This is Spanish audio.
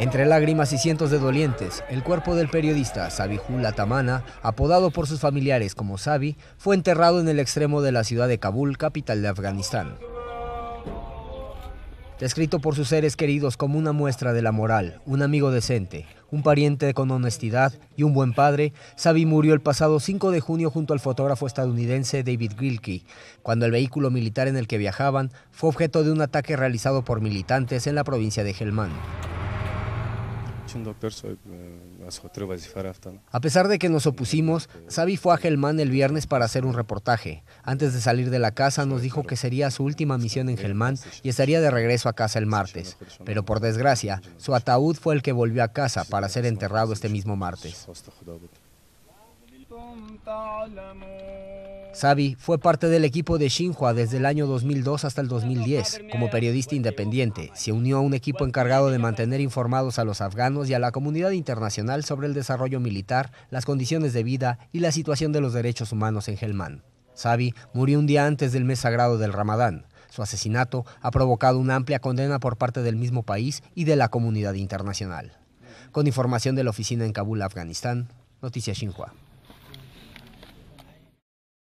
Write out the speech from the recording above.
Entre lágrimas y cientos de dolientes, el cuerpo del periodista Sabihul Tamana, apodado por sus familiares como Sabi, fue enterrado en el extremo de la ciudad de Kabul, capital de Afganistán. Descrito por sus seres queridos como una muestra de la moral, un amigo decente, un pariente con honestidad y un buen padre, Sabi murió el pasado 5 de junio junto al fotógrafo estadounidense David Gilkey, cuando el vehículo militar en el que viajaban fue objeto de un ataque realizado por militantes en la provincia de Helmand. Eh, a pesar de que nos opusimos, este, Xavi fue eh, a Gelmán el viernes para hacer un reportaje. Antes de salir de la casa nos dijo que sería su última misión en Gelmán y estaría de regreso a casa el martes. Pero por desgracia, su ataúd fue el que volvió a casa para ser enterrado este mismo martes. Xavi fue parte del equipo de Xinhua desde el año 2002 hasta el 2010. Como periodista independiente, se unió a un equipo encargado de mantener informados a los afganos y a la comunidad internacional sobre el desarrollo militar, las condiciones de vida y la situación de los derechos humanos en Helmand. Sabi murió un día antes del mes sagrado del Ramadán. Su asesinato ha provocado una amplia condena por parte del mismo país y de la comunidad internacional. Con información de la oficina en Kabul, Afganistán, Noticias Xinhua.